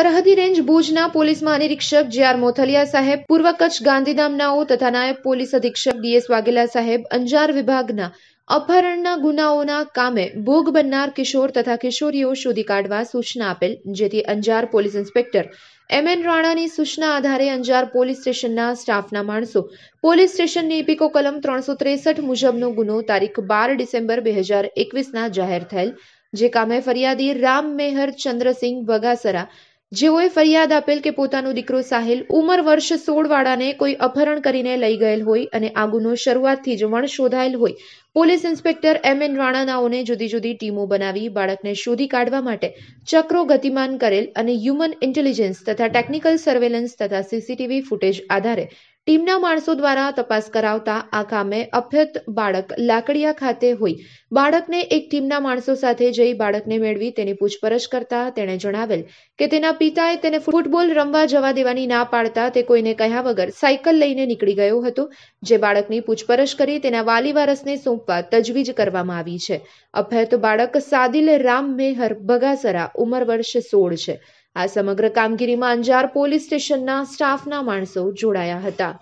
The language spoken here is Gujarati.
સરહદી રેન્જ ભુજના પોલીસ મહાનિરીક્ષક જે આર મોથલિયા સાહેબ પૂર્વ કચ્છ ગાંધીધામનાઓ તથા નાયબ પોલીસ અધિક્ષક ડીએસ વાઘેલા સાહેબ અંજાર વિભાગના અપહરણના ગુનાઓના કામે ભોગ બનનાર કિશોર તથા કિશોરીઓ શોધી કાઢવા સૂચના આપેલ જેથી Anjar police inspector M N રાણાની સૂચના આધારે અંજાર પોલીસ સ્ટેશનના સ્ટાફના માણસો પોલીસ સ્ટેશનની ઇપિકો કલમ ત્રણસો ત્રેસઠ મુજબનો ગુનો તારીખ બાર ડિસેમ્બર બે હજાર એકવીસના જાહેર થયેલ જે કામે ફરિયાદી રામ મેહર ચંદ્રસિંહ બગાસરા જેઓએ ફરિયાદ આપેલ કે પોતાનો દીકરો સાહિલ ઉંમર વર્ષ સોળ વાળાને કોઈ અપહરણ કરીને લઈ ગયેલ હોય અને આ ગુનો શરૂઆતથી જ વણ શોધાયેલ હોય પોલીસ ઇન્સ્પેક્ટર એમ એન રાણાનાઓને જુદી જુદી ટીમો બનાવી બાળકને શોધી કાઢવા માટે ચક્રો ગતિમાન કરેલ અને હ્યુમન ઇન્ટેલિજન્સ તથા ટેકનિકલ સર્વેલન્સ તથા સીસીટીવી ફૂટેજ આધારે ટીમના માણસો દ્વારા તપાસ કરાવતા આ કામે અભ્યત બાળક લાકડિયા ખાતે હોય બાળકને એક ટીમના માણસો સાથે જઈ બાળકને મેળવી તેની પૂછપરછ કરતા તેણે જણાવેલ કે તેના પિતાએ તેને ફૂટબોલ રમવા જવા દેવાની ના પાડતા તે કોઈને કહ્યા વગર સાયકલ લઈને નીકળી ગયો હતો જે બાળકની પૂછપરછ કરી તેના વાલી વારસને સોંપવા તજવીજ કરવામાં આવી છે અભ્યત બાળક સાદિલ રામ મેહર બગાસરા ઉંમર વર્ષ સોળ છે આ સમગ્ર કામગીરીમાં અંજાર પોલીસ સ્ટેશનના સ્ટાફના માણસો જોડાયા હતા